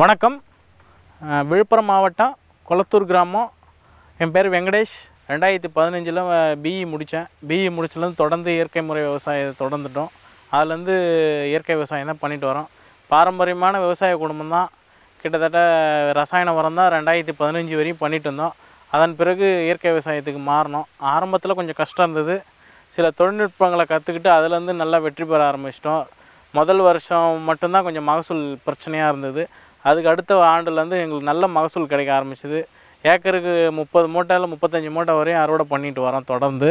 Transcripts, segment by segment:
வணக்கம் விழுப்புரம் மாவட்டம் கொளத்தூர் கிராமம் என் பேர் வெங்கடேஷ் ரெண்டாயிரத்தி பதினஞ்சில் பிஇ e முடித்தேன் பிஇ e முடிச்சதுலேருந்து தொடர்ந்து இயற்கை முறை விவசாயத்தை தொடர்ந்துட்டோம் அதுலேருந்து இயற்கை விவசாயம் தான் பண்ணிட்டு வரோம் பாரம்பரியமான விவசாய குடும்பம் தான் கிட்டத்தட்ட ரசாயன உரம் தான் ரெண்டாயிரத்தி பதினஞ்சு வரையும் பண்ணிட்டு இருந்தோம் அதன் பிறகு இயற்கை விவசாயத்துக்கு மாறினோம் ஆரம்பத்தில் கொஞ்சம் கஷ்டம் இருந்தது சில தொழில்நுட்பங்களை கற்றுக்கிட்டு அதுலேருந்து நல்லா வெற்றி பெற ஆரம்பிச்சிட்டோம் முதல் வருஷம் மட்டும்தான் கொஞ்சம் மகசூல் பிரச்சனையாக இருந்தது அதுக்கு அடுத்த ஆண்டுலேருந்து எங்களுக்கு நல்ல மகசூல் கிடைக்க ஆரம்பிச்சிது ஏக்கருக்கு முப்பது மூட்டை இல்லை முப்பத்தஞ்சு மூட்டை வரையும் அறுவடை பண்ணிட்டு வரோம் தொடர்ந்து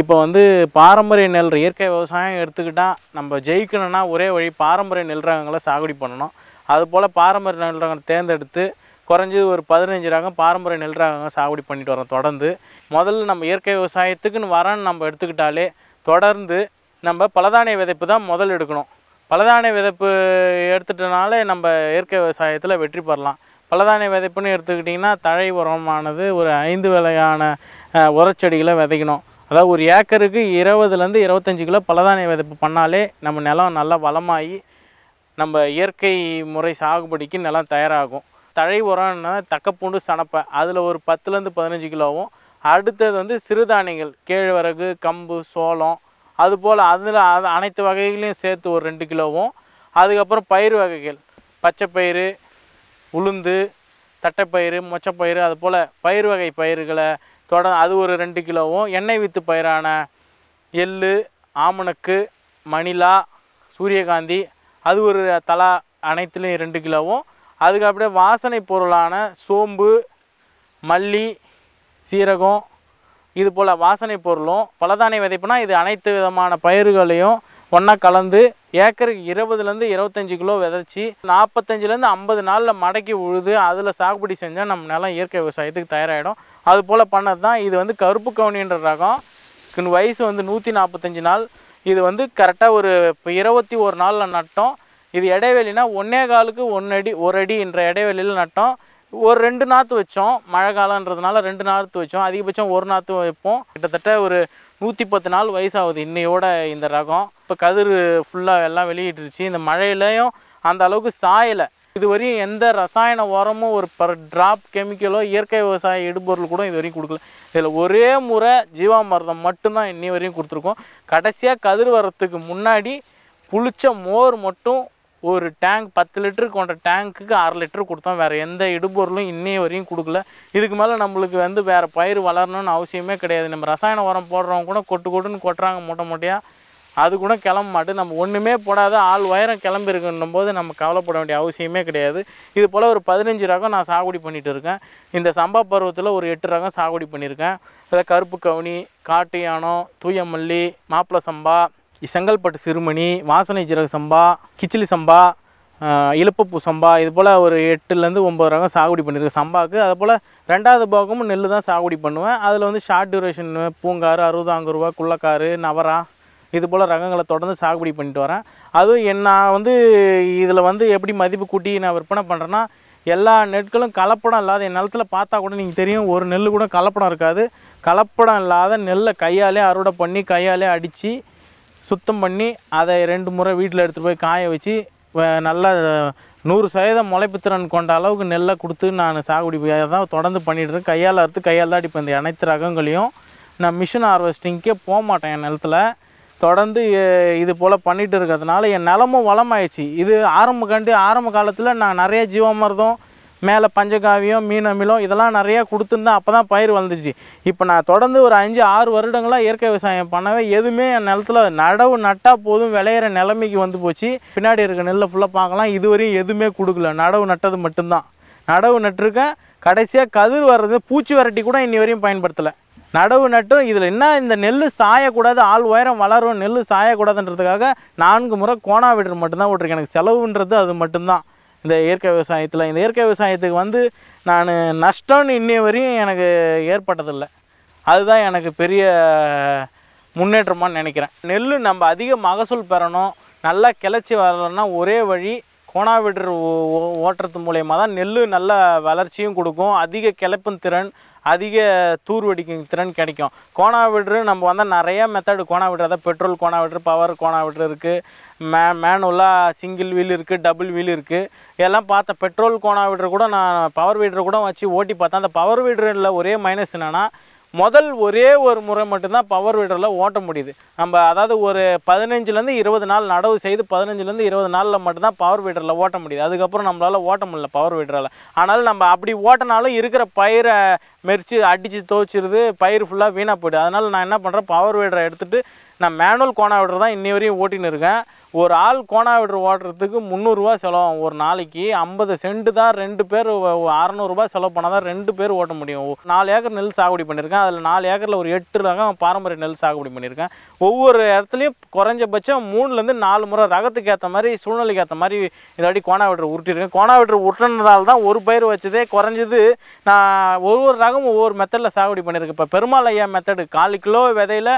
இப்போ வந்து பாரம்பரிய நெல் இயற்கை விவசாயம் எடுத்துக்கிட்டால் நம்ம ஜெயிக்கணும்னா ஒரே வழி பாரம்பரிய நெல் ரகங்களை சாகுடி பண்ணணும் அதுபோல் பாரம்பரிய நெல் ரகங்களை தேர்ந்தெடுத்து குறைஞ்சது ஒரு பதினஞ்சு ரகம் பாரம்பரிய நெல் ரகங்கள் சாகுடி பண்ணிட்டு வரோம் தொடர்ந்து முதல்ல நம்ம இயற்கை விவசாயத்துக்குன்னு வரன்னு நம்ம எடுத்துக்கிட்டாலே தொடர்ந்து நம்ம பலதானிய விதைப்பு தான் முதல் எடுக்கணும் பலதானிய விதைப்பு எடுத்துகிட்டனாலே நம்ம இயற்கை விவசாயத்தில் வெற்றி பெறலாம் பலதானிய விதைப்புன்னு எடுத்துக்கிட்டிங்கன்னா தழை உரமானது ஒரு ஐந்து விலையான உரச்செடிகளை விதைக்கணும் அதாவது ஒரு ஏக்கருக்கு இருபதுலேருந்து இருபத்தஞ்சி கிலோ பலதானிய விதைப்பு பண்ணாலே நம்ம நிலம் நல்லா வளமாகி நம்ம இயற்கை முறை சாகுபடிக்கு நிலம் தயாராகும் தழை உரம்னா தக்கப்பூண்டு சனப்பை அதில் ஒரு பத்துலேருந்து பதினஞ்சு கிலோவும் அடுத்தது வந்து சிறுதானியங்கள் கேழ்வரகு கம்பு சோளம் அதுபோல் அதில் அது அனைத்து வகைகளையும் சேர்த்து ஒரு ரெண்டு கிலோவும் அதுக்கப்புறம் பயிர் வகைகள் பச்சைப்பயிறு உளுந்து தட்டைப்பயிறு மொச்சப்பயிறு அதுபோல் பயிர் வகை பயிர்களை தொட அது ஒரு ரெண்டு கிலோவும் எண்ணெய் வித்து பயிரான எள் ஆமணக்கு மணிலா சூரியகாந்தி அது ஒரு தலா அனைத்துலேயும் ரெண்டு கிலோவும் அதுக்கு அப்படியே வாசனை பொருளான சோம்பு மல்லி சீரகம் இது போல் வாசனை பொருளும் பலதானிய விதைப்புனா இது அனைத்து விதமான பயிர்களையும் ஒன்றா கலந்து ஏக்கருக்கு இருபதுலேருந்து இருபத்தஞ்சி கிலோ விதைச்சி நாற்பத்தஞ்சிலேருந்து ஐம்பது நாளில் மடக்கி உழுது அதில் சாகுபடி செஞ்சால் நம்ம நிலம் இயற்கை விவசாயத்துக்கு தயாராகிடும் அது போல் பண்ணது தான் இது வந்து கருப்பு கவுனின்ற ரகம் வயசு வந்து நூற்றி நாற்பத்தஞ்சு நாள் இது வந்து கரெக்டாக ஒரு இப்போ இருபத்தி ஒரு நாளில் நட்டோம் இது இடைவெளினா ஒன்றே காலுக்கு ஒன்னடி ஒரு அடி என்ற இடைவெளியில் நட்டோம் ஒரு ரெண்டு நாற்று வச்சோம் மழை காலன்றதுனால ரெண்டு நாற்று வச்சோம் அதிகபட்சம் ஒரு நாற்று வைப்போம் கிட்டத்தட்ட ஒரு நூற்றி பத்து நாள் வயசாகுது இன்னையோட இந்த ரகம் இப்போ கதிர் ஃபுல்லாக எல்லாம் வெளியிட்டுருச்சு இந்த மழையிலையும் அந்த அளவுக்கு சாயலை இதுவரையும் எந்த ரசாயன உரமும் ஒரு பர் ட்ராப் கெமிக்கலோ இயற்கை விவசாய இடுபொருள் கூட இது வரையும் கொடுக்கல இதில் ஒரே முறை ஜீவாமிரதம் மட்டும்தான் இன்னி வரையும் கொடுத்துருக்கோம் கடைசியாக கதிர் வர்றதுக்கு முன்னாடி புளிச்ச மோர் மட்டும் ஒரு டேங்க் பத்து லிட்டரு கொண்ட டேங்க்குக்கு அரை லிட்டரு கொடுத்தோம் வேறு எந்த இடுபொருளும் இன்னைய வரையும் கொடுக்கல இதுக்கு மேலே நம்மளுக்கு வந்து வேறு பயிர் வளரணும்னு அவசியமே கிடையாது நம்ம ரசாயன உரம் போடுறவங்க கூட கொட்டு கொட்டுன்னு கொட்டுறாங்க மூட்டை மூட்டையாக அது கூட கிளம்ப மாட்டு நம்ம ஒன்றுமே போடாத ஆள் உயரம் கிளம்பிருக்குன்னும் போது நம்ம கவலைப்பட வேண்டிய அவசியமே கிடையாது இது போல் ஒரு பதினஞ்சு ரகம் நான் சாகுடி பண்ணிகிட்டு இருக்கேன் இந்த சம்பா பருவத்தில் ஒரு எட்டு ரகம் சாகுடி பண்ணியிருக்கேன் அதில் கருப்பு கவுனி காட்டு யானம் தூயமல்லி மாப்பிள்ளை மாப்பிள சம்பா செங்கல்பட்டு சிறுமணி வாசனை ஜீரக சம்பா கிச்சிலி சம்பா இழுப்பப்பூ சம்பா இது போல் ஒரு எட்டுலேருந்து ஒம்பது ரகம் சாகுபடி பண்ணியிருக்கேன் சம்பாவுக்கு அது போல் ரெண்டாவது பாகமும் நெல் தான் சாகுபடி பண்ணுவேன் அதில் வந்து ஷார்ட் டியூரேஷன் பூங்காறு அறுபதாங்குருவா குள்ளக்காரு நவரா இது போல் ரகங்களை தொடர்ந்து சாகுபடி பண்ணிட்டு வரேன் அதுவும் என்ன நான் வந்து இதில் வந்து எப்படி மதிப்பு கூட்டி நான் விற்பனை பண்ணுறேன்னா எல்லா நெற்களும் கலப்படம் இல்லாத என் நிலத்தில் பார்த்தா கூட நீங்கள் தெரியும் ஒரு நெல் கூட கலப்படம் இருக்காது கலப்படம் இல்லாத நெல்லை கையாலே அறுவடை பண்ணி கையாலே அடித்து சுத்தம் பண்ணி அதை ரெண்டு முறை வீட்டில் எடுத்துகிட்டு போய் காய வச்சு நல்லா நூறு சதவீதம் முளைப்பு திறன் கொண்ட அளவுக்கு நெல்லை கொடுத்து நான் அதை தான் தொடர்ந்து பண்ணிட்டு இருக்கேன் கையால் அறுத்து கையால் தான் அடிப்பேன் இந்த அனைத்து ரகங்களையும் நான் மிஷின் ஹார்வெஸ்டிங்க்கே போக மாட்டேன் என் நிலத்தில் தொடர்ந்து இது போல் பண்ணிகிட்டு இருக்கிறதுனால என் நிலமும் வளமாயிடுச்சு இது ஆரம்ப கண்டு ஆரம்ப காலத்தில் நான் நிறைய ஜீவாமிர்தம் மேலே பஞ்சகாவியம் மீனமிலம் இதெல்லாம் நிறையா கொடுத்துருந்தேன் அப்போ தான் பயிர் வளர்ந்துச்சு இப்போ நான் தொடர்ந்து ஒரு அஞ்சு ஆறு வருடங்களாக இயற்கை விவசாயம் பண்ணவே எதுவுமே என் நிலத்தில் நடவு நட்டால் போதும் விளையிற நிலைமைக்கு வந்து போச்சு பின்னாடி இருக்க நெல்லை ஃபுல்லாக பார்க்கலாம் இதுவரையும் எதுவுமே கொடுக்கல நடவு நட்டது மட்டும்தான் நடவு நட்டுருக்கேன் கடைசியாக கதிர் வர்றது பூச்சி வரட்டி கூட இன்னி வரையும் பயன்படுத்தலை நடவு நட்டும் இதில் என்ன இந்த நெல் சாயக்கூடாது ஆள் உயரம் வளரும் நெல் சாயக்கூடாதுன்றதுக்காக நான்கு முறை கோணா விடுறது மட்டும்தான் விட்ருக்கு எனக்கு செலவுன்றது அது மட்டும்தான் இந்த இயற்கை விவசாயத்தில் இந்த இயற்கை விவசாயத்துக்கு வந்து நான் நஷ்டம்னு இன்னி வரையும் எனக்கு ஏற்பட்டதில்லை அதுதான் எனக்கு பெரிய முன்னேற்றமாக நினைக்கிறேன் நெல் நம்ம அதிக மகசூல் பெறணும் நல்லா கிளச்சி வரலன்னா ஒரே வழி கோணாவிடர் ஓட்டுறது மூலயமா தான் நெல் நல்ல வளர்ச்சியும் கொடுக்கும் அதிக கிளப்பும் திறன் அதிக தூர்வடிக்கும் திறன் கிடைக்கும் கோணா விடுறு நம்ம வந்து நிறையா மெத்தடு கோணா விடுறதா பெட்ரோல் கோணா விடுறு பவர் கோணா விடுறு இருக்குது மே மேனுவலாக சிங்கிள் வீல் இருக்குது டபுள் வீல் இருக்குது இதெல்லாம் பார்த்தேன் பெட்ரோல் கோணா விடுற கூட நான் பவர் வீடரை கூட வச்சு ஓட்டி பார்த்தேன் அந்த பவர் வீடரில் ஒரே மைனஸ் என்னென்னா முதல் ஒரே ஒரு முறை மட்டும்தான் பவர் வீடரில் ஓட்ட முடியுது நம்ம அதாவது ஒரு பதினஞ்சுலேருந்து இருபது நாள் நடவு செய்து பதினஞ்சுலேருந்து இருபது நாளில் மட்டும்தான் பவர் வீடரில் ஓட்ட முடியுது அதுக்கப்புறம் நம்மளால் ஓட்ட முடியல பவர் வீடரில் ஆனால் நம்ம அப்படி ஓட்டினாலும் இருக்கிற பயிரை மெரிச்சு அடித்து துவச்சிருது பயிர் ஃபுல்லாக வீணாக போய்டுது அதனால் நான் என்ன பண்ணுறேன் பவர் வீடரை எடுத்துகிட்டு நான் மேனுவல் கோணா விடுறது தான் இன்னி வரையும் ஓட்டின்னு இருக்கேன் ஒரு ஆள் கோணா விடுற ஓட்டுறதுக்கு முந்நூறுரூவா செலவாகும் ஒரு நாளைக்கு ஐம்பது சென்ட் தான் ரெண்டு பேர் அறநூறுபா செலவு பண்ணால் தான் ரெண்டு பேர் ஓட்ட முடியும் நாலு ஏக்கர் நெல் சாகுபடி பண்ணியிருக்கேன் அதில் நாலு ஏக்கரில் ஒரு எட்டு ரகம் பாரம்பரிய நெல் சாகுபடி பண்ணியிருக்கேன் ஒவ்வொரு இடத்துலையும் குறைஞ்சபட்சம் மூணுலேருந்து நாலு முறை ரகத்துக்கு ஏற்ற மாதிரி சூழ்நிலைக்கு ஏற்ற மாதிரி இதாடி கோணா விடுற உருட்டிருக்கேன் கோணா விடுற உருட்டினதால் தான் ஒரு பயிர் வச்சதே குறைஞ்சது நான் ஒவ்வொரு ரகம் ஒவ்வொரு மெத்தடில் சாகுபடி பண்ணியிருக்கேன் இப்போ பெருமாள் ஐயா மெத்தடு காலு கிலோ விதையில்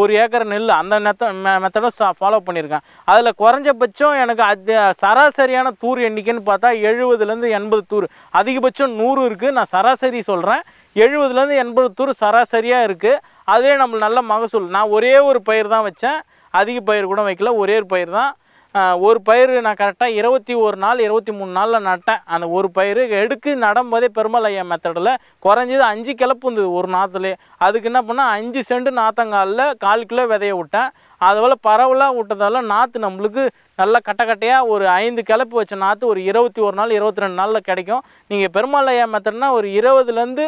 ஒரு ஏக்கர் நெல் அந்த மெத்த மெத்தடை ஃபாலோ பண்ணியிருக்கேன் அதில் குறைஞ்சபட்சம் எனக்கு அது சராசரியான தூர் எண்ணிக்கைன்னு பார்த்தா எழுபதுலேருந்து எண்பது தூர் அதிகபட்சம் நூறு இருக்குது நான் சராசரி சொல்கிறேன் எழுபதுலேருந்து எண்பது தூர் சராசரியாக இருக்குது அதே நம்மளுக்கு நல்ல மகசூல் நான் ஒரே ஒரு பயிர் தான் வச்சேன் அதிக பயிர் கூட வைக்கல ஒரே ஒரு பயிர் தான் ஒரு பயிர் நான் கரெக்டாக இருபத்தி ஒரு நாள் இருபத்தி மூணு நாளில் நட்டேன் அந்த ஒரு பயிர் எடுக்கு நடும்போதே பெருமாள் ஐயா மெத்தடில் குறைஞ்சது அஞ்சு கிளப்பு இருந்தது ஒரு நாத்துலேயே அதுக்கு என்ன பண்ணால் அஞ்சு சென்ட் நாத்தங்காலில் கால் கிலோ விதைய விட்டேன் அதுபோல் பரவலாக விட்டதால நாற்று நம்மளுக்கு நல்லா கட்ட கட்டையாக ஒரு ஐந்து கிளப்பு வச்ச நாற்று ஒரு இருபத்தி ஒரு நாள் இருபத்தி ரெண்டு நாளில் கிடைக்கும் நீங்கள் பெருமாள் ஐயா மெத்தட்னா ஒரு இருபதுலேருந்து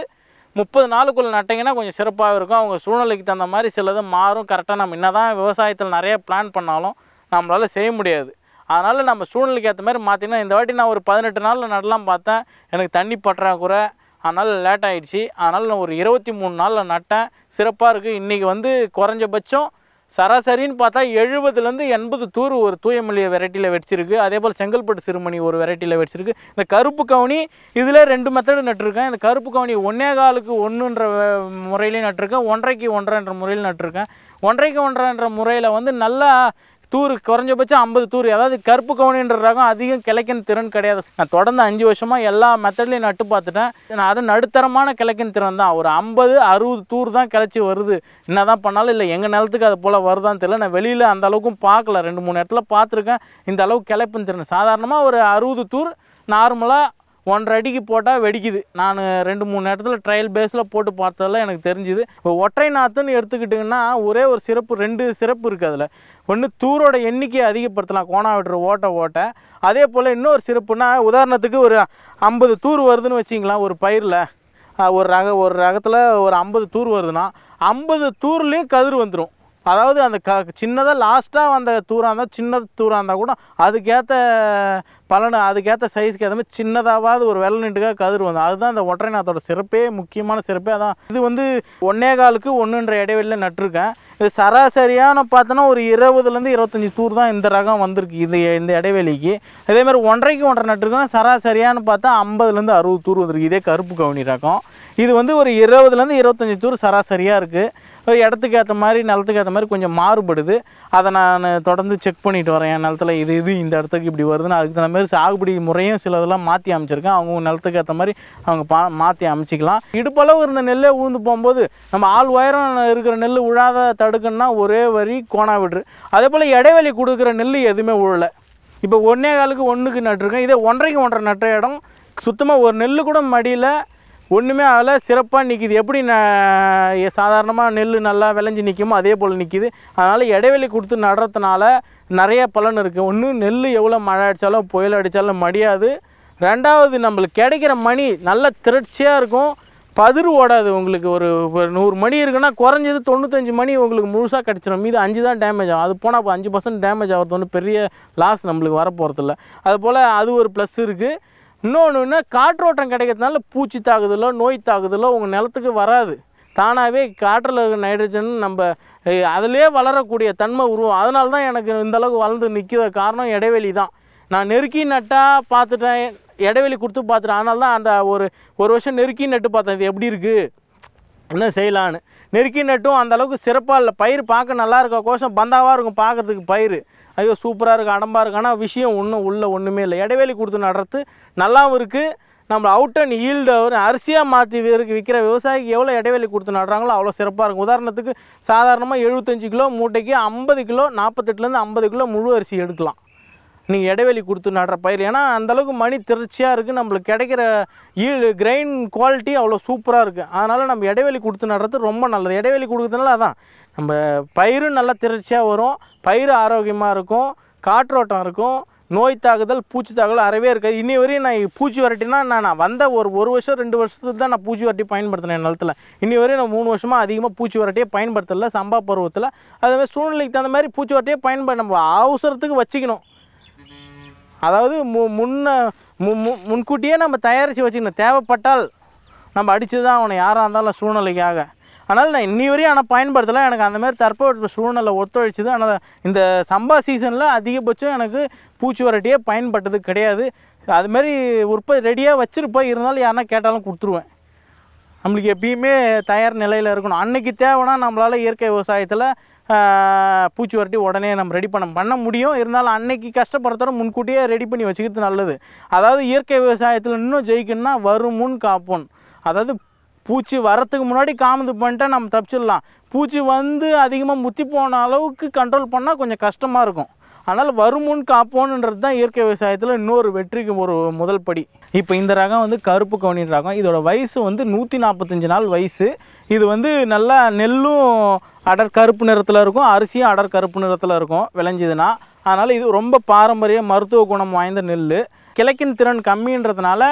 முப்பது நாளுக்குள்ளே நட்டிங்கன்னா கொஞ்சம் சிறப்பாக இருக்கும் அவங்க சூழ்நிலைக்கு தகுந்த மாதிரி சிலது மாறும் கரெக்டாக நம்ம என்ன தான் விவசாயத்தில் நிறைய பிளான் பண்ணாலும் நம்மளால் செய்ய முடியாது அதனால் நம்ம சூழ்நிலைக்கு ஏற்ற மாதிரி மாற்றிங்கன்னா இந்த வாட்டி நான் ஒரு பதினெட்டு நாளில் நடலாம் பார்த்தேன் எனக்கு தண்ணி பற்றாக்குறை அதனால் லேட் ஆகிடுச்சு அதனால் நான் ஒரு இருபத்தி மூணு நாளில் நட்டேன் சிறப்பாக இருக்குது இன்றைக்கி வந்து குறைஞ்சபட்சம் சராசரின்னு பார்த்தா எழுபதுலேருந்து எண்பது தூர் ஒரு தூயமல்லிய வெரைட்டியில் வச்சிருக்கு அதே போல் செங்கல்பட்டு சிறுமணி ஒரு வெரைட்டியில் வச்சிருக்கு இந்த கருப்பு கவுனி இதில் ரெண்டு மெத்தடு நட்டிருக்கேன் இந்த கருப்பு கவுனி ஒன்றே காலுக்கு ஒன்றுன்ற முறையிலையும் நட்டிருக்கேன் ஒன்றைக்கு ஒன்றைன்ற முறையில் நட்டிருக்கேன் ஒன்றைக்கு ஒன்றைன்ற முறையில் வந்து நல்லா தூர் குறைஞ்சபட்சம் ஐம்பது தூர் அதாவது கருப்பு கவனின்ற ரகம் அதிகம் கிழக்கின் திறன் கிடையாது நான் தொடர்ந்து அஞ்சு வருஷமாக எல்லா மெத்தட்லையும் நட்டு பார்த்துட்டேன் நான் அது நடுத்தரமான கிழக்கின் திறன் தான் ஒரு ஐம்பது அறுபது தூர் தான் கிளச்சி வருது என்ன தான் பண்ணாலும் இல்லை எங்கள் நிலத்துக்கு அது போல் வருதான்னு தெரியல நான் வெளியில் அந்த அளவுக்கும் பார்க்கல ரெண்டு மூணு இடத்துல பார்த்துருக்கேன் இந்த அளவுக்கு கிளைப்பின் திறன் சாதாரணமாக ஒரு அறுபது தூர் நார்மலாக ஒன்றரை அடிக்கு போட்டால் வெடிக்குது நான் ரெண்டு மூணு இடத்துல ட்ரையல் பேஸில் போட்டு பார்த்ததில் எனக்கு தெரிஞ்சுது இப்போ ஒற்றை நாத்துன்னு எடுத்துக்கிட்டிங்கன்னா ஒரே ஒரு சிறப்பு ரெண்டு சிறப்பு இருக்குது அதில் ஒன்று தூரோட எண்ணிக்கையை அதிகப்படுத்தலாம் கோணா விடுற ஓட்ட ஓட்ட அதே போல் இன்னொரு சிறப்புனா உதாரணத்துக்கு ஒரு ஐம்பது தூர் வருதுன்னு வச்சிங்களேன் ஒரு பயிரில் ஒரு ரக ஒரு ரகத்தில் ஒரு ஐம்பது தூர் வருதுன்னா ஐம்பது தூர்லேயும் கதிர் வந்துடும் அதாவது அந்த க சின்னதாக லாஸ்ட்டாக வந்த தூராக இருந்தால் சின்ன தூராக இருந்தால் கூட அதுக்கேற்ற பலன் அதுக்கேற்ற சைஸ்க்கு ஏற்ற மாதிரி சின்னதாவது ஒரு வெள்ள நின்றுக்காக கதிர் வந்தோம் அதுதான் அந்த ஒற்றை நாத்தோட சிறப்பே முக்கியமான சிறப்பே அதான் இது வந்து ஒன்னே காலுக்கு ஒன்றுன்ற இடைவெளியில் நட்டிருக்கேன் இது சராசரியான பார்த்தோன்னா ஒரு இருபதுலேருந்து இருபத்தஞ்சி தூர் தான் இந்த ரகம் வந்திருக்கு இது இந்த இடைவெளிக்கு அதேமாதிரி ஒன்றைக்கு ஒன்றரை நட்டிருக்கோம் சராசரியான்னு பார்த்தா ஐம்பதுலேருந்து அறுபது தூர் வந்திருக்கு இதே கருப்பு கவுனி ரகம் இது வந்து ஒரு இருபதுலேருந்து இருபத்தஞ்சி தூர் சராசரியாக இருக்குது இடத்துக்கு ஏற்ற மாதிரி நிலத்துக்கு ஏற்ற மாதிரி கொஞ்சம் மாறுபடுது அதை நான் தொடர்ந்து செக் பண்ணிட்டு வரேன் என் நிலத்தில் இது இது இந்த இடத்துக்கு இப்படி வருதுன்னு அதுக்கு தகுந்த மாதிரி சாகுபடி முறையும் சில இதெல்லாம் மாற்றி அமைச்சிருக்கேன் அவங்க நிலத்துக்கு ஏற்ற மாதிரி அவங்க பா மாற்றி அமைச்சிக்கலாம் இடுப்பளவு இருந்த நெல்லே ஊந்து போகும்போது நம்ம ஆள் உயரம் இருக்கிற நெல் உழாத தடுக்குன்னா ஒரே வரி கோணா விடுறது அதே போல் இடைவெளி கொடுக்குற நெல் எதுவுமே உழலை இப்போ ஒன்றே காலுக்கு ஒன்றுக்கு நட்டுருக்கேன் இதே ஒன்றைக்கு ஒன்றரை நட்ட இடம் சுத்தமாக ஒரு நெல் கூட மடியில் ஒன்றுமே அதில் சிறப்பாக நிற்கிது எப்படி ந சாதாரணமாக நெல் நல்லா விளைஞ்சி நிற்குமோ அதே போல் நிற்கிது அதனால் இடைவெளி கொடுத்து நடுறதுனால நிறைய பலன் இருக்குது ஒன்று நெல் எவ்வளோ மழை அடித்தாலும் புயல் அடித்தாலும் மடியாது ரெண்டாவது நம்மளுக்கு கிடைக்கிற மணி நல்ல திரட்சியாக இருக்கும் பதிர் ஓடாது உங்களுக்கு ஒரு நூறு மணி இருக்குன்னா குறைஞ்சது தொண்ணூத்தஞ்சு மணி உங்களுக்கு முழுசாக கிடச்சிடும் மீது அஞ்சு தான் டேமேஜ் ஆகும் அது போனால் அப்போ அஞ்சு பர்சன்ட் டேமேஜ் ஆகிறது ஒன்று பெரிய லாஸ் நம்மளுக்கு வரப்போகிறதில்ல அதுபோல் அது ஒரு ப்ளஸ் இருக்குது இன்னொன்று காற்றோட்டம் கிடைக்கிறதுனால பூச்சி தாக்குதலோ நோய் தாக்குதலோ உங்கள் நிலத்துக்கு வராது தானாகவே காற்றில் இருக்கிற நைட்ரஜன் நம்ம அதிலே வளரக்கூடிய தன்மை உருவம் அதனால தான் எனக்கு இந்தளவுக்கு வளர்ந்து நிற்கிற காரணம் இடைவெளி தான் நான் நெருக்கி நட்டால் பார்த்துட்டேன் இடைவெளி கொடுத்து பார்த்துட்டேன் அதனால தான் அந்த ஒரு ஒரு வருஷம் நெருக்கி நட்டு பார்த்தேன் இது எப்படி இருக்குது என்ன செய்யலான்னு நெருக்கி நட்டும் அந்தளவுக்கு சிறப்பாக இல்லை பயிர் பார்க்க நல்லா இருக்க கோஷம் பந்தாவாக இருக்கும் பார்க்குறதுக்கு பயிர் ஐயோ சூப்பராக இருக்குது அடம்பாக இருக்குது ஆனால் விஷயம் ஒன்றும் உள்ளே ஒன்றுமே இல்லை இடைவெளி கொடுத்து நடுறது நல்லாவும் இருக்குது நம்ம அவுட் அண்ட் ஈல்டு அரிசியாக மாற்றி விற்கிற விவசாயிக்கு எவ்வளோ இடைவெளி கொடுத்து நடுறாங்களோ அவ்வளோ சிறப்பாக இருக்கும் உதாரணத்துக்கு சாதாரணமாக எழுபத்தஞ்சு கிலோ மூட்டைக்கு ஐம்பது கிலோ நாற்பத்தெட்டுலேருந்து ஐம்பது கிலோ முழு அரிசி எடுக்கலாம் நீங்கள் இடைவெளி கொடுத்து நடுற பயிர் ஏன்னா அந்தளவுக்கு மணி திருச்சியாக இருக்குது நம்மளுக்கு கிடைக்கிற ஈல்டு கிரைன் குவாலிட்டி அவ்வளோ சூப்பராக இருக்குது அதனால் நம்ம இடைவெளி கொடுத்து நடுறது ரொம்ப நல்லது இடைவெளி கொடுக்குறதுனால அதான் நம்ம பயிரும் நல்லா திரட்சியாக வரும் பயிர் ஆரோக்கியமாக இருக்கும் காற்றோட்டம் இருக்கும் நோய் தாக்குதல் பூச்சி தாக்குதல் அறவே இருக்காது இனி வரையும் நான் பூச்சி வரட்டினா நான் நான் வந்த ஒரு ஒரு வருஷம் ரெண்டு வருஷத்துக்கு தான் நான் பூச்சி வரட்டி பயன்படுத்தினேன் நிலத்தில் இன்னி வரையும் நான் மூணு வருஷமாக அதிகமாக பூச்சி வரட்டியே பயன்படுத்தலை சம்பா பருவத்தில் அதுமாதிரி சூழ்நிலைக்கு தகுந்த மாதிரி பூச்சி வரட்டியே பயன்படு நம்ம அவசரத்துக்கு வச்சுக்கணும் அதாவது மு முன்ன மு முன்கூட்டியே நம்ம தயாரித்து வச்சுக்கணும் தேவைப்பட்டால் நம்ம அடித்து தான் அவனை யாராக இருந்தாலும் சூழ்நிலைக்காக அதனால் நான் இன்னி வரையும் ஆனால் பயன்படுத்தலை எனக்கு மாதிரி தற்போது சூழ்நிலை ஒத்துழைச்சிது ஆனால் இந்த சம்பா சீசனில் அதிகபட்சம் எனக்கு பூச்சி வரட்டியே பயன்பட்டது கிடையாது அதுமாரி உற்பத்தி ரெடியாக வச்சுருப்போம் இருந்தாலும் யாருன்னா கேட்டாலும் கொடுத்துருவேன் நம்மளுக்கு எப்பயுமே தயார் நிலையில் இருக்கணும் அன்னைக்கு தேவைன்னா நம்மளால் இயற்கை விவசாயத்தில் பூச்சி வரட்டி உடனே நம்ம ரெடி பண்ண பண்ண முடியும் இருந்தாலும் அன்னைக்கு கஷ்டப்படுறதோட முன்கூட்டியே ரெடி பண்ணி வச்சுக்கிறது நல்லது அதாவது இயற்கை விவசாயத்தில் இன்னும் ஜெயிக்கணும்னா வருமுன் காப்போன் அதாவது பூச்சி வரத்துக்கு முன்னாடி காமந்து பண்ணிட்டா நம்ம தப்பிச்சிடலாம் பூச்சி வந்து அதிகமாக முத்தி போன அளவுக்கு கண்ட்ரோல் பண்ணால் கொஞ்சம் கஷ்டமாக இருக்கும் அதனால் வருமுன் காப்போன்றது தான் இயற்கை விவசாயத்தில் இன்னொரு வெற்றிக்கு ஒரு முதல் படி இப்போ இந்த ரகம் வந்து கருப்பு கவுனின் ரகம் இதோட வயசு வந்து நூற்றி நாற்பத்தஞ்சு நாள் வயசு இது வந்து நல்லா நெல்லும் அடர் கருப்பு நிறத்தில் இருக்கும் அரிசியும் அடர் கருப்பு நிறத்தில் இருக்கும் விளைஞ்சதுன்னா அதனால் இது ரொம்ப பாரம்பரிய மருத்துவ குணம் வாய்ந்த நெல் கிழக்கின் திறன் கம்மின்றதுனால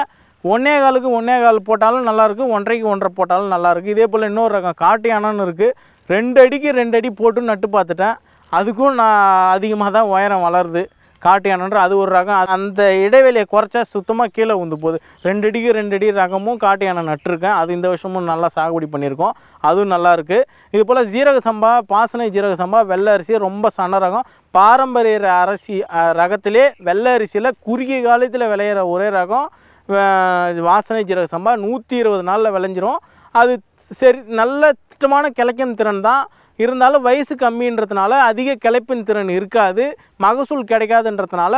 ஒன்றே காலுக்கு ஒன்றே கால் போட்டாலும் நல்லாயிருக்கும் ஒன்றைக்கு ஒன்றரை போட்டாலும் நல்லாயிருக்கும் இதே போல் இன்னொரு ரகம் காட்டு யானைன்னு இருக்குது ரெண்டு அடிக்கு ரெண்டு அடி போட்டு நட்டு பார்த்துட்டேன் அதுக்கும் நான் அதிகமாக தான் உயரம் வளருது காட்டு யானைன்ற அது ஒரு ரகம் அந்த இடைவெளியை குறைச்சா சுத்தமாக கீழே உந்து போகுது ரெண்டு அடிக்கு ரெண்டு அடி ரகமும் காட்டு யானை நட்டுருக்கேன் அது இந்த வருஷமும் நல்லா சாகுபடி பண்ணியிருக்கோம் அதுவும் நல்லா இருக்குது இது போல் ஜீரக சம்பா பாசனை ஜீரக சம்பா வெள்ளை அரிசி ரொம்ப சன ரகம் பாரம்பரிய அரிசி ரகத்திலே வெள்ளை அரிசியில் குறுகிய காலத்தில் விளையிற ஒரே ரகம் வாசனை ஜீரக சம்பா நூற்றி இருபது நாளில் விளைஞ்சிரும் அது சரி நல்ல திட்டமான கிளைக்கும் திறன் தான் இருந்தாலும் வயசு கம்மின்றதுனால அதிக கிளைப்பின் திறன் இருக்காது மகசூல் கிடைக்காதுன்றதுனால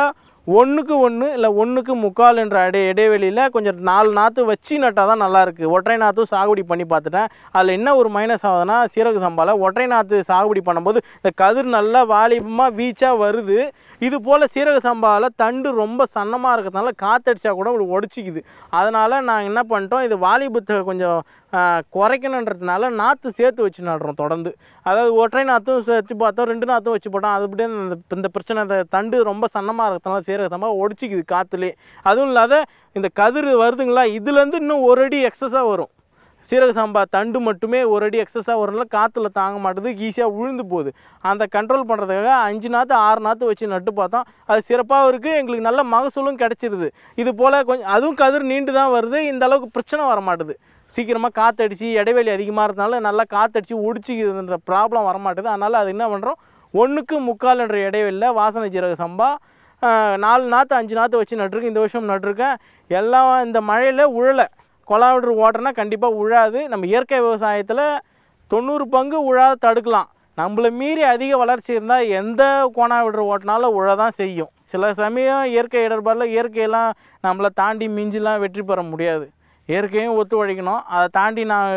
ஒன்றுக்கு ஒன்று இல்லை ஒன்றுக்கு முக்கால் என்ற இடை இடைவெளியில் கொஞ்சம் நாலு நாற்று வச்சு நட்டால் தான் நல்லாயிருக்கு ஒற்றை நாற்று சாகுபடி பண்ணி பார்த்துட்டேன் அதில் என்ன ஒரு மைனஸ் ஆகுதுன்னா சீரக சம்பாவில் ஒற்றை நாற்று சாகுபடி பண்ணும்போது இந்த கதிர் நல்லா வாலிபமாக வீச்சாக வருது இது போல் சீரக சம்பாவில் தண்டு ரொம்ப சன்னமாக இருக்கிறதுனால காற்றடிச்சா கூட உங்களுக்கு உடச்சிக்குது அதனால் நாங்கள் என்ன பண்ணிட்டோம் இது வாலிபத்தை கொஞ்சம் குறைக்கணுன்றதுனால நாற்று சேர்த்து வச்சு நடுறோம் தொடர்ந்து அதாவது ஒற்றை நாற்றும் சேர்த்து பார்த்தோம் ரெண்டு நாற்றும் வச்சு போட்டோம் அது அப்படியே அந்த இந்த பிரச்சனை அந்த தண்டு ரொம்ப சன்னமாக இருக்கிறதுனால சீரக சம்பா ஒடிச்சிக்குது காற்றுலேயே அதுவும் இல்லாத இந்த கதிர் வருதுங்களா இதுலேருந்து இன்னும் ஒரு அடி எக்ஸஸாக வரும் சீரக சம்பா தண்டு மட்டுமே ஒரு அடி எக்ஸஸாக வரல காற்றுல தாங்க மாட்டேது ஈஸியாக உழுந்து போகுது அந்த கண்ட்ரோல் பண்ணுறதுக்காக அஞ்சு நாற்று ஆறு நாற்று வச்சு நட்டு பார்த்தோம் அது சிறப்பாக இருக்குது எங்களுக்கு நல்ல மகசூலும் கிடச்சிருது இது போல் கொஞ்சம் அதுவும் கதிர் நீண்டு தான் வருது இந்த அளவுக்கு பிரச்சனை வர மாட்டுது சீக்கிரமாக காற்றடிச்சு இடைவெளி அதிகமாக இருந்தாலும் நல்லா காற்றடிச்சு ஒடிச்சிக்குதுன்ற ப்ராப்ளம் வர மாட்டுது அதனால் அது என்ன பண்ணுறோம் ஒன்றுக்கு முக்கால் என்ற இடைவெளியில் வாசனை சீரக சம்பா நாலு நாற்று அஞ்சு நாற்று வச்சு நட்டுருக்கேன் இந்த வருஷம் நட்டுருக்கேன் எல்லாம் இந்த மழையில் உழலை விடுற ஓட்டுறனா கண்டிப்பாக உழாது நம்ம இயற்கை விவசாயத்தில் தொண்ணூறு பங்கு உழாத தடுக்கலாம் நம்மளை மீறி அதிக வளர்ச்சி இருந்தால் எந்த கோணா விடுற ஓட்டினாலும் உழ தான் செய்யும் சில சமயம் இயற்கை இடர்பாடில் இயற்கையெல்லாம் நம்மளை தாண்டி மிஞ்சிலாம் வெற்றி பெற முடியாது இயற்கையும் ஒத்து உழைக்கணும் அதை தாண்டி நான்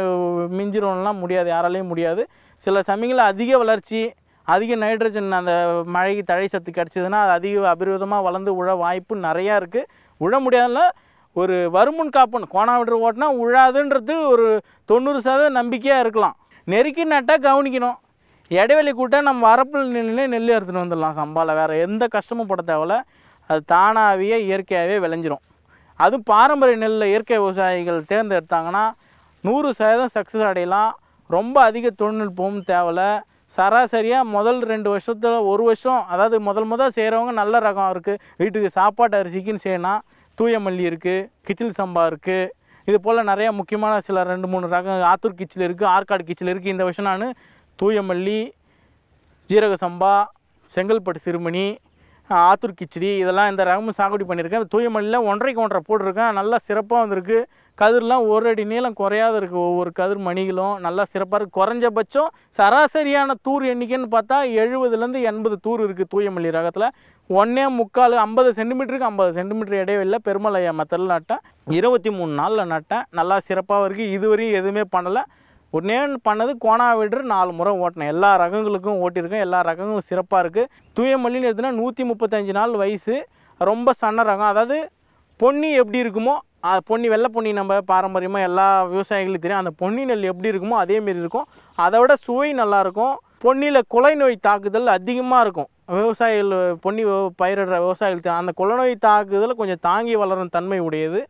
மிஞ்சிடணும்லாம் முடியாது யாராலையும் முடியாது சில சமயங்களில் அதிக வளர்ச்சி அதிக நைட்ரஜன் அந்த மழைக்கு தழை சத்து கிடச்சிதுன்னா அது அதிக அபிர்விதமாக வளர்ந்து உழ வாய்ப்பு நிறையா இருக்குது உழ முடியாதனால ஒரு வருமுன் காப்பன் கோணாவிட்ரு ஓட்டினா உழாதுன்றது ஒரு தொண்ணூறு சதவீதம் நம்பிக்கையாக இருக்கலாம் நெருக்கி நட்டால் கவனிக்கணும் இடைவெளி கூட்டா நம்ம வரப்பில் நின்று நெல் எடுத்துகிட்டு வந்துடலாம் சம்பாவில் வேறு எந்த கஷ்டமும் பட தேவையில்ல அது தானாகவே இயற்கையாகவே விளைஞ்சிரும் அதுவும் பாரம்பரிய நெல்லில் இயற்கை விவசாயிகள் தேர்ந்தெடுத்தாங்கன்னா நூறு சதவீதம் சக்ஸஸ் அடையலாம் ரொம்ப அதிக தொழில்நுட்பமும் தேவையில்ல சராசரியாக முதல் ரெண்டு வருஷத்தில் ஒரு வருஷம் அதாவது முதல் முதல் செய்கிறவங்க நல்ல ரகம் இருக்குது வீட்டுக்கு சாப்பாட்டு அரிசிக்குன்னு செய்யணும் தூய மல்லி இருக்குது கிச்சில் சம்பா இருக்குது இது போல் நிறையா முக்கியமான சில ரெண்டு மூணு ரகம் ஆத்தூர் கிச்சில் இருக்குது ஆற்காடு கிச்சில் இருக்குது இந்த வருஷம் நான் தூய மல்லி ஜீரக சம்பா செங்கல்பட்டு சிறுமணி ஆத்தூர் கிச்சடி இதெல்லாம் இந்த ரகமும் சாகுபடி பண்ணியிருக்கேன் அந்த தூய மல்லியில் ஒன்றரைக்கு ஒன்றரை போட்டிருக்கேன் நல்லா சிறப்பாக வந்திருக்கு கதிர்லாம் ஒரு அடி நீளம் குறையாத இருக்குது ஒவ்வொரு கதிர் மணிகளும் நல்லா சிறப்பாக இருக்குது குறைஞ்சபட்சம் சராசரியான தூர் எண்ணிக்கைன்னு பார்த்தா எழுபதுலேருந்து எண்பது தூர் இருக்குது தூய மல்லி ரகத்தில் ஒன்னே முக்கால் ஐம்பது சென்டிமீட்டருக்கு ஐம்பது சென்டிமீட்டர் இடைவெளியில் பெருமலை ஐயா நட்டேன் இருபத்தி மூணு நாளில் நட்டேன் நல்லா சிறப்பாக இருக்குது இதுவரையும் எதுவுமே பண்ணலை ஒன்னே பண்ணது கோணா வீடு நாலு முறை ஓட்டினேன் எல்லா ரகங்களுக்கும் ஓட்டியிருக்கேன் எல்லா ரகங்களும் சிறப்பாக இருக்குது தூயமல்லின்னு மல்லின்னு எடுத்தினா நூற்றி முப்பத்தஞ்சு நாள் வயசு ரொம்ப சன்ன ரகம் அதாவது பொன்னி எப்படி இருக்குமோ பொன்னி வெள்ளை பொன்னி நம்ம பாரம்பரியமாக எல்லா விவசாயிகளுக்கும் தெரியும் அந்த பொன்னி நெல் எப்படி இருக்குமோ அதேமாரி இருக்கும் அதை விட சுவை நல்லாயிருக்கும் பொன்னியில் குலை நோய் தாக்குதல் அதிகமாக இருக்கும் விவசாயிகள் பொன்னி பயிரிடுற விவசாயிகள் அந்த குலநோய் தாக்குதல் கொஞ்சம் தாங்கி வளரும் தன்மை உடையது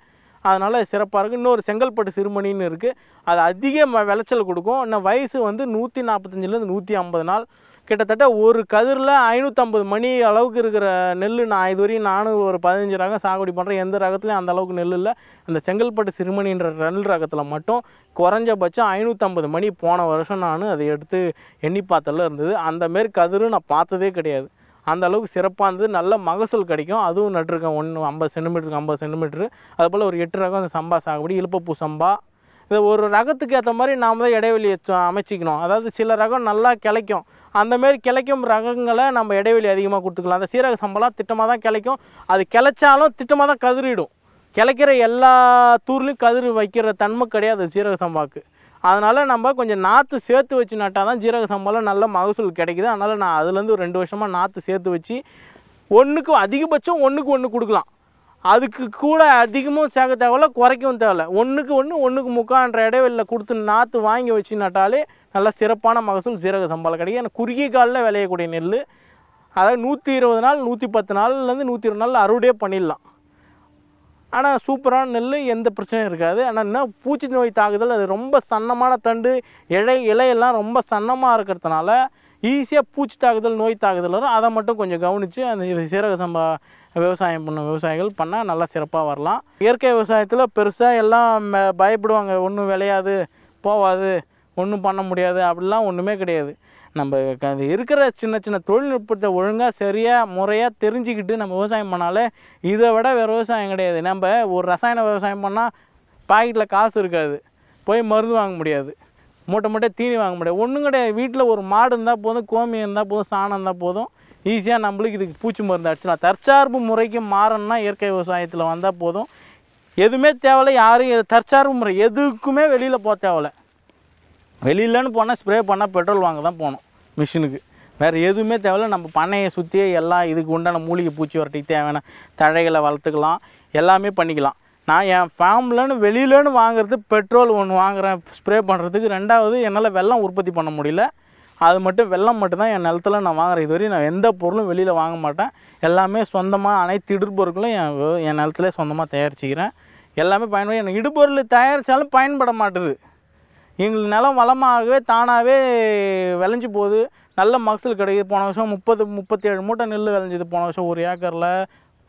அதனால் சிறப்பாக இருக்குது இன்னொரு செங்கல்பட்டு சிறுமணின்னு இருக்குது அது அதிக விளைச்சல் கொடுக்கும் இன்னும் வயசு வந்து நூற்றி நாற்பத்தஞ்சிலேருந்து நூற்றி ஐம்பது நாள் கிட்டத்தட்ட ஒரு கதிரில் ஐநூற்றம்பது மணி அளவுக்கு இருக்கிற நெல் நான் இது வரையும் நானும் ஒரு பதினஞ்சு ரகம் சாகுபடி பண்ணுறேன் எந்த ரகத்துலையும் அந்த அளவுக்கு நெல் இல்லை அந்த செங்கல்பட்டு சிறுமணின்ற நெல் ரகத்தில் மட்டும் குறைஞ்சபட்சம் ஐநூற்றம்பது மணி போன வருஷம் நான் அதை எடுத்து எண்ணி பார்த்தல இருந்தது அந்தமாரி கதிரும் நான் பார்த்ததே கிடையாது அந்த அளவுக்கு சிறப்பாக இருந்தது நல்ல மகசூல் கிடைக்கும் அதுவும் நட்டுருக்கேன் ஒன்று ஐம்பது சென்டிமீட்டருக்கு ஐம்பது சென்டிமீட்ரு அதுபோல் ஒரு எட்டு ரகம் அந்த சம்பா சாகுபடி இழுப்பப்பூ சம்பா இந்த ஒரு ரகத்துக்கு ஏற்ற மாதிரி நாம் தான் இடைவெளி அமைச்சிக்கணும் அதாவது சில ரகம் நல்லா கிளைக்கும் அந்தமாரி கிளைக்கும் ரகங்களை நம்ம இடைவெளி அதிகமாக கொடுத்துக்கலாம் அந்த சீரக சம்பளம் திட்டமாக தான் கிளைக்கும் அது கிளைச்சாலும் திட்டமாக தான் கதிரிடும் கிளைக்கிற எல்லா தூர்லையும் கதிர் வைக்கிற தன்மை கிடையாது சீரக சம்பாவுக்கு அதனால் நம்ம கொஞ்சம் நாற்று சேர்த்து வச்சு நட்டால் தான் ஜீரக சம்பளம் நல்ல மகசூல் கிடைக்குது அதனால் நான் அதுலேருந்து ஒரு ரெண்டு வருஷமாக நாற்று சேர்த்து வச்சு ஒன்றுக்கு அதிகபட்சம் ஒன்றுக்கு ஒன்று கொடுக்கலாம் அதுக்கு கூட அதிகமும் சேர்க்க தேவையில்ல குறைக்கவும் தேவையில்ல ஒன்றுக்கு ஒன்று ஒன்றுக்கு முக்கான்ற இடைவெளியில் கொடுத்து நாற்று வாங்கி வச்சு நட்டாலே நல்லா சிறப்பான மகசூல் சீரக சம்பளம் கிடைக்கும் ஏன்னா குறுகிய காலில் விளையக்கூடிய நெல் அதாவது நூற்றி இருபது நாள் நூற்றி பத்து நாள்லேருந்து நூற்றி இருபது நாள் அறுவடையே பண்ணிடலாம் ஆனால் சூப்பரான நெல் எந்த பிரச்சனையும் இருக்காது ஆனால் என்ன பூச்சி நோய் தாக்குதல் அது ரொம்ப சன்னமான தண்டு இலை இலையெல்லாம் ரொம்ப சன்னமாக இருக்கிறதுனால ஈஸியாக பூச்சி தாக்குதல் நோய் தாக்குதல் வரும் அதை மட்டும் கொஞ்சம் கவனித்து அந்த சீரக சம்பா விவசாயம் பண்ணும் விவசாயிகள் பண்ணால் நல்லா சிறப்பாக வரலாம் இயற்கை விவசாயத்தில் பெருசாக எல்லாம் பயப்படுவாங்க ஒன்றும் விளையாது போவாது ஒன்றும் பண்ண முடியாது அப்படிலாம் ஒன்றுமே கிடையாது நம்ம அது இருக்கிற சின்ன சின்ன தொழில்நுட்பத்தை ஒழுங்காக சரியாக முறையாக தெரிஞ்சுக்கிட்டு நம்ம விவசாயம் பண்ணாலே இதை விட வேறு விவசாயம் கிடையாது நம்ம ஒரு ரசாயன விவசாயம் பண்ணால் பாக்கெட்டில் காசு இருக்காது போய் மருந்து வாங்க முடியாது மூட்டை மூட்டை தீனி வாங்க முடியாது ஒன்றும் கிடையாது வீட்டில் ஒரு மாடு இருந்தால் போதும் கோமியம் இருந்தால் போதும் சாணம் இருந்தால் போதும் ஈஸியாக நம்மளுக்கு இதுக்கு பூச்சி மருந்து அடிச்சிடலாம் தற்சார்பு முறைக்கு மாறணும்னா இயற்கை விவசாயத்தில் வந்தால் போதும் எதுவுமே தேவையில்லை யாரும் தற்சார்பு முறை எதுக்குமே வெளியில் போக தேவையில்ல வெளியிலன்னு போனால் ஸ்ப்ரே பண்ணால் பெட்ரோல் வாங்க தான் போகணும் மிஷினுக்கு வேறு எதுவுமே தேவையில்ல நம்ம பண்ணையை சுற்றியே எல்லாம் இதுக்கு உண்டான மூலிகை பூச்சி வரட்டிக்கு தேவையான தழைகளை வளர்த்துக்கலாம் எல்லாமே பண்ணிக்கலாம் நான் என் ஃபார்ம்லன்னு வெளியிலன்னு வாங்குறது பெட்ரோல் ஒன்று வாங்குகிறேன் ஸ்ப்ரே பண்ணுறதுக்கு ரெண்டாவது என்னால் வெள்ளம் உற்பத்தி பண்ண முடியல அது மட்டும் வெள்ளம் மட்டும்தான் என் நிலத்துல நான் வாங்குற இது வரையும் நான் எந்த பொருளும் வெளியில் வாங்க மாட்டேன் எல்லாமே சொந்தமாக அனைத்து இடுபொருட்களும் என் என் நிலத்துல சொந்தமாக தயாரிச்சுக்கிறேன் எல்லாமே பயன்படும் எனக்கு இடுபொருள் தயாரித்தாலும் பயன்பட மாட்டுது எங்களுக்கு நிலம் வளமாகவே தானாகவே விளைஞ்சி போகுது நல்ல மகசூல் கிடைக்குது போன வருஷம் முப்பது முப்பத்தி ஏழு மூட்டை நெல் விளைஞ்சது போன வருஷம் ஒரு ஏக்கரில்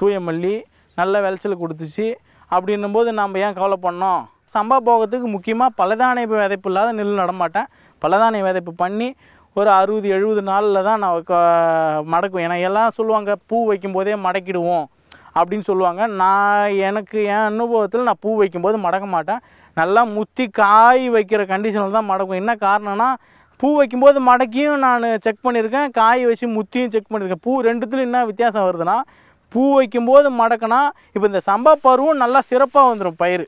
தூய மல்லி நல்ல விளைச்சல் கொடுத்துச்சு அப்படின்னும்போது நம்ம ஏன் கவலை பண்ணோம் சம்பா போகத்துக்கு முக்கியமாக பலதானிய விதைப்பு இல்லாத நெல் நடமாட்டேன் பலதானிய விதைப்பு பண்ணி ஒரு அறுபது எழுபது நாளில் தான் நான் மடக்குவேன் ஏன்னா எல்லாம் சொல்லுவாங்க பூ வைக்கும் போதே மடக்கிடுவோம் அப்படின்னு சொல்லுவாங்க நான் எனக்கு என் அனுபவத்தில் நான் பூ வைக்கும்போது மடக்க மாட்டேன் நல்லா முத்தி காய் வைக்கிற கண்டிஷனில் தான் மடக்கும் என்ன காரணம்னா பூ வைக்கும்போது மடக்கியும் நான் செக் பண்ணியிருக்கேன் காய் வச்சு முத்தியும் செக் பண்ணியிருக்கேன் பூ ரெண்டுத்துலையும் என்ன வித்தியாசம் வருதுன்னா பூ வைக்கும்போது மடக்கினா இப்போ இந்த சம்பா பருவம் நல்லா சிறப்பாக வந்துடும் பயிர்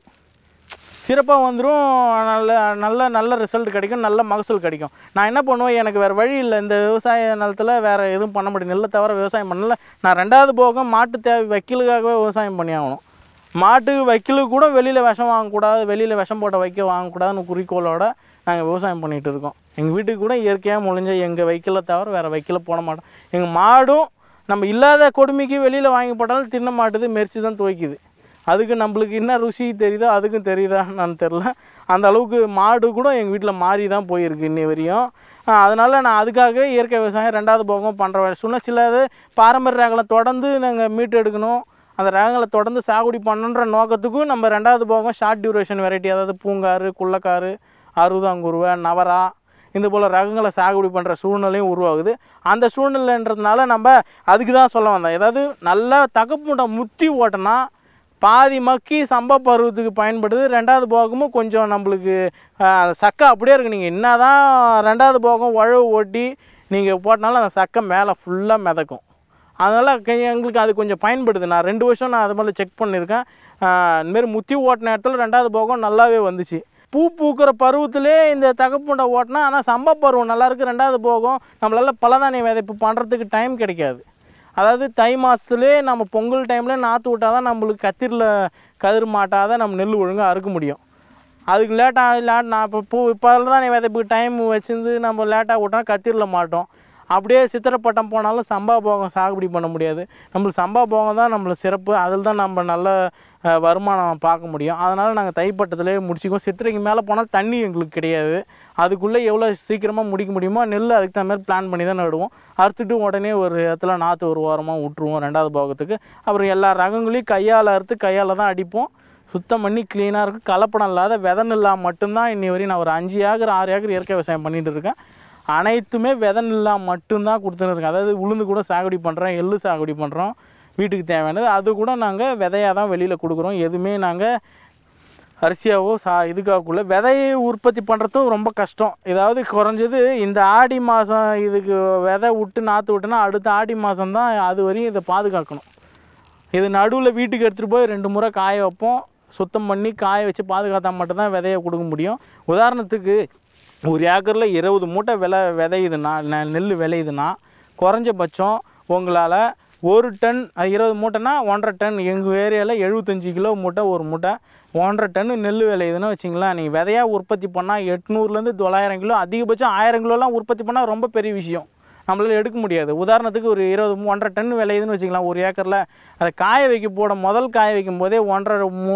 சிறப்பாக வந்துடும் நல்ல நல்ல நல்ல ரிசல்ட் கிடைக்கும் நல்ல மகசூல் கிடைக்கும் நான் என்ன பண்ணுவேன் எனக்கு வேறு வழி இல்லை இந்த விவசாய நிலத்தில் வேறு எதுவும் பண்ண முடியும் நெல்லை தவிர விவசாயம் பண்ணல நான் ரெண்டாவது போக மாட்டு தேவை வைக்கலுக்காகவே விவசாயம் பண்ணி ஆகணும் மாட்டு வைக்கலுக்கு கூட வெளியில் விஷம் வாங்கக்கூடாது வெளியில் விஷம் போட்ட வைக்க வாங்கக்கூடாதுன்னு குறிக்கோளோட நாங்கள் விவசாயம் பண்ணிகிட்டு இருக்கோம் எங்கள் வீட்டுக்கு கூட இயற்கையாக முடிஞ்ச எங்கள் வைக்கலை தவிர வேறு வைக்கல போட மாட்டோம் எங்கள் மாடும் நம்ம இல்லாத கொடுமைக்கு வெளியில் வாங்கி போட்டாலும் தின்ன மாட்டுது மெரிச்சு தான் துவைக்குது அதுக்கு நம்மளுக்கு என்ன ருசி தெரியுதோ அதுக்கும் தெரியுதான்னு தெரில அந்த அளவுக்கு மாடு கூட எங்கள் வீட்டில் மாறி தான் போயிருக்கு இன்னி வரையும் அதனால் நான் அதுக்காக இயற்கை விவசாயம் ரெண்டாவது போகம் பண்ணுற சொன்ன சில்லாது பாரம்பரிய ரகங்களை தொடர்ந்து நாங்கள் மீட்டு எடுக்கணும் அந்த ரகங்களை தொடர்ந்து சாகுடி பண்ணுன்ற நோக்கத்துக்கும் நம்ம ரெண்டாவது போகம் ஷார்ட் டியூரேஷன் வெரைட்டி அதாவது பூங்காறு குள்ளக்காறு அறுபதாங்குருவை நவரா இந்த போல் ரகங்களை சாகுபடி பண்ணுற சூழ்நிலையும் உருவாகுது அந்த சூழ்நிலைன்றதுனால நம்ம அதுக்கு தான் சொல்ல வந்தோம் ஏதாவது நல்லா தகப்பு முத்தி ஓட்டினா பாதி மக்கி சம்பா பருவத்துக்கு பயன்படுது ரெண்டாவது போகமும் கொஞ்சம் நம்மளுக்கு சக்கை அப்படியே இருக்கு நீங்கள் என்ன தான் ரெண்டாவது போகம் உழவு ஓட்டி நீங்கள் போட்டனாலும் அந்த சக்கை மேலே ஃபுல்லாக மிதக்கும் அதனால் எங்களுக்கு அது கொஞ்சம் பயன்படுது நான் ரெண்டு வருஷம் நான் அது மாதிரி செக் பண்ணியிருக்கேன் இந்தமாரி முத்தி ஓட்டின இடத்துல ரெண்டாவது போகம் நல்லாவே வந்துச்சு பூ பூக்கிற பருவத்திலே இந்த தகப்புண்டை ஓட்டினா ஆனால் சம்பா பருவம் நல்லாயிருக்கு ரெண்டாவது போகம் நம்மளால் பலதானிய விதைப்பு பண்ணுறதுக்கு டைம் கிடைக்காது அதாவது தை மாதத்துலேயே நம்ம பொங்கல் டைமில் நாற்று விட்டால் தான் நம்மளுக்கு கத்திரில் கதிர் மாட்டால் தான் நம்ம நெல் ஒழுங்காக அறுக்க முடியும் அதுக்கு லேட்டாக லேட் நான் இப்போ பூ இப்போ தான் நீ விதைப்புக்கு டைம் வச்சுருந்து நம்ம லேட்டாக விட்டோம் கத்திரில் மாட்டோம் அப்படியே சித்திரப்பட்டம் போனாலும் சம்பா போகம் சாகுபடி பண்ண முடியாது நம்மளுக்கு சம்பா போகம் தான் நம்மளுக்கு சிறப்பு அதில் தான் நம்ம நல்ல வருமானம் பார்க்க முடியும் அதனால் நாங்கள் தைப்பட்டத்துலேயே முடிச்சிக்குவோம் சித்திரைக்கு மேலே போனால் தண்ணி எங்களுக்கு கிடையாது அதுக்குள்ளே எவ்வளோ சீக்கிரமாக முடிக்க முடியுமோ நெல் அதுக்கு தகுந்த மாதிரி பிளான் பண்ணி தான் நடுவோம் அறுத்துட்டு உடனே ஒரு இடத்துல நாற்று ஒரு வாரமாக விட்டுருவோம் ரெண்டாவது போகத்துக்கு அப்புறம் எல்லா ரகங்களையும் கையால் அறுத்து கையால் தான் அடிப்போம் சுத்தம் பண்ணி க்ளீனாக இருக்கும் கலப்படம் இல்லாத விதம் இல்லாமல் மட்டும்தான் இன்னி வரையும் நான் ஒரு அஞ்சு ஏக்கர் ஆறு ஏக்கர் இயற்கை விவசாயம் பண்ணிகிட்டு இருக்கேன் அனைத்துமே விதை இல்லாமல் மட்டும்தான் கொடுத்துன்னு அதாவது உளுந்து கூட சாகுபடி பண்ணுறோம் எள் சாகுபடி பண்ணுறோம் வீட்டுக்கு தேவையானது அது கூட நாங்கள் விதையாக தான் வெளியில் கொடுக்குறோம் எதுவுமே நாங்கள் அரிசியாவோ சா இதுக்காகக்குள்ள விதையை உற்பத்தி பண்ணுறதும் ரொம்ப கஷ்டம் ஏதாவது குறைஞ்சது இந்த ஆடி மாதம் இதுக்கு விதை விட்டு நாற்று விட்டுனா அடுத்த ஆடி மாதம் தான் அது வரையும் இதை பாதுகாக்கணும் இது நடுவில் வீட்டுக்கு எடுத்துகிட்டு போய் ரெண்டு முறை காய வைப்போம் சுத்தம் பண்ணி காய வச்சு பாதுகாத்தால் மட்டும்தான் விதையை கொடுக்க முடியும் உதாரணத்துக்கு ஒரு ஏக்கரில் இருபது மூட்டை விலை விதையுதுன்னா நெல் விளையுதுன்னா குறைஞ்சபட்சம் உங்களால் ஒரு டன் இருபது மூட்டைன்னா ஒன்றரை டன் எங்கள் ஏரியாவில் எழுபத்தஞ்சி கிலோ மூட்டை ஒரு மூட்டை ஒன்றரை டன்னு நெல் விளையுதுன்னு வச்சிங்களேன் நீங்கள் விதையாக உற்பத்தி பண்ணால் எட்நூறுலேருந்து தொள்ளாயிரம் கிலோ அதிகபட்சம் ஆயிரம் கிலோலாம் உற்பத்தி பண்ணால் ரொம்ப பெரிய விஷயம் நம்மளால் எடுக்க முடியாது உதாரணத்துக்கு ஒரு இருபது ஒன்றரை டன் விளையுதுன்னு வச்சுக்கலாம் ஒரு ஏக்கரில் அதை காய வைக்க போட முதல் காய வைக்கும் போதே ஒன்றரை மூ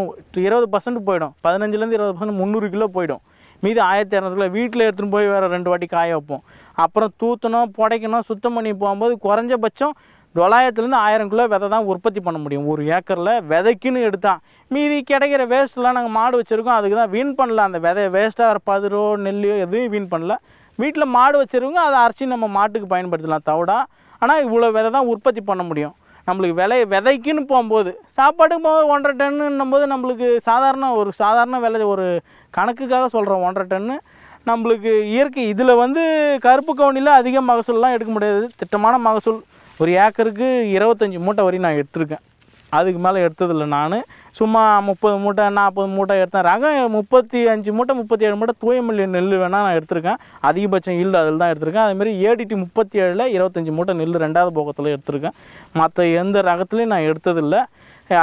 இருபது பர்சன்ட் போயிடும் பதினஞ்சுலேருந்து இருபது பர்சன்ட் முந்நூறு கிலோ போயிடும் மீது ஆயிரத்தி இரநூறுக்குள்ள வீட்டில் எடுத்துகிட்டு போய் வேறு ரெண்டு வாட்டி காய வைப்போம் அப்புறம் தூத்தணும் புடைக்கணும் சுத்தம் பண்ணி போகும்போது குறைஞ்சபட்சம் தொள்ளாயிரத்துலேருந்து ஆயிரம் கிலோ விதை தான் உற்பத்தி பண்ண முடியும் ஒரு ஏக்கரில் விதைக்குன்னு எடுத்தான் மீதி கிடைக்கிற வேஸ்ட்லாம் நாங்கள் மாடு வச்சுருக்கோம் அதுக்கு தான் வீண் பண்ணல அந்த விதை வேஸ்ட்டாக பதிரோ நெல்லையோ எதுவும் வீண் பண்ணல வீட்டில் மாடு வச்சுருக்கோம் அதை அரைச்சி நம்ம மாட்டுக்கு பயன்படுத்தலாம் தவிடா ஆனால் இவ்வளோ விதை தான் உற்பத்தி பண்ண முடியும் நம்மளுக்கு விலை விதைக்குன்னு போகும்போது சாப்பாட்டுக்கு போகும்போது ஒன்றரை டன்னுன்னும் போது நம்மளுக்கு சாதாரண ஒரு சாதாரண விலை ஒரு கணக்குக்காக சொல்கிறோம் ஒன்றரை டன்னு நம்மளுக்கு இயற்கை இதில் வந்து கருப்பு கவுனியில் அதிக மகசூல்லாம் எடுக்க முடியாது திட்டமான மகசூல் ஒரு ஏக்கருக்கு இருபத்தஞ்சி மூட்டை வரையும் நான் எடுத்திருக்கேன் அதுக்கு மேலே எடுத்ததில்ல நான் சும்மா முப்பது மூட்டை நாற்பது மூட்டை எடுத்தேன் ரகம் முப்பத்தி அஞ்சு மூட்டை முப்பத்தி ஏழு மூட்டை தூயமல்லி நெல் வேணால் நான் எடுத்திருக்கேன் அதிகபட்சம் இல்லை அதில் தான் எடுத்திருக்கேன் அதுமாரி ஏடிடி முப்பத்தி ஏழில் இருபத்தஞ்சி மூட்டை நெல் ரெண்டாவது போகத்தில் எடுத்திருக்கேன் மற்ற எந்த ரகத்துலையும் நான் எடுத்ததில்லை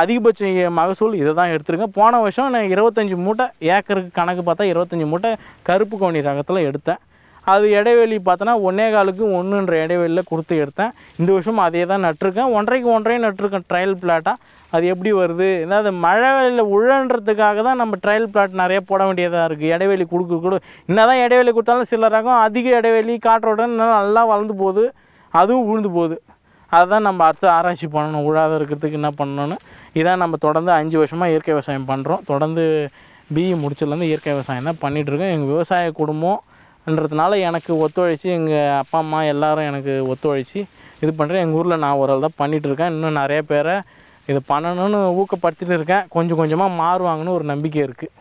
அதிகபட்ச மகசூல் இதை தான் எடுத்திருக்கேன் போன வருஷம் நான் இருபத்தஞ்சி மூட்டை ஏக்கருக்கு கணக்கு பார்த்தா இருபத்தஞ்சி மூட்டை கருப்பு கோணி ரகத்தில் எடுத்தேன் அது இடைவெளி பார்த்தோன்னா ஒன்றே காலுக்கு ஒன்றுன்ற இடைவெளியில் கொடுத்து எடுத்தேன் இந்த வருஷம் அதே தான் நட்டிருக்கேன் ஒன்றரைக்கு ஒன்றையும் நட்டிருக்கேன் ட்ரையல் பிளாட்டாக அது எப்படி வருது அதாவது மழை வெளியில் உழன்றதுக்காக தான் நம்ம ட்ரையல் பிளாட் நிறைய போட வேண்டியதாக இருக்குது இடைவெளி கொடுக்க கூட என்ன தான் இடைவெளி கொடுத்தாலும் சில ரகம் அதிக இடைவெளி காற்றோடன் நல்லா வளர்ந்து போகுது அதுவும் உழுந்து போகுது அதுதான் நம்ம அடுத்து ஆராய்ச்சி பண்ணணும் உழாத இருக்கிறதுக்கு என்ன பண்ணணும்னு இதான் நம்ம தொடர்ந்து அஞ்சு வருஷமாக இயற்கை விவசாயம் பண்ணுறோம் தொடர்ந்து பிஇ e முடிச்சதுலேருந்து இயற்கை விவசாயம் தான் பண்ணிகிட்ருக்கோம் எங்கள் விவசாய குடும்பம் என்றதுனால எனக்கு ஒத்துழைச்சி எங்கள் அப்பா அம்மா எல்லோரும் எனக்கு ஒத்துழைச்சி இது பண்ணுறேன் எங்கள் ஊரில் நான் ஒரு தான் பண்ணிகிட்ருக்கேன் இன்னும் நிறைய பேரை இது பண்ணணும்னு ஊக்கப்படுத்திகிட்டு இருக்கேன் கொஞ்சம் கொஞ்சமாக மாறுவாங்கன்னு ஒரு நம்பிக்கை இருக்குது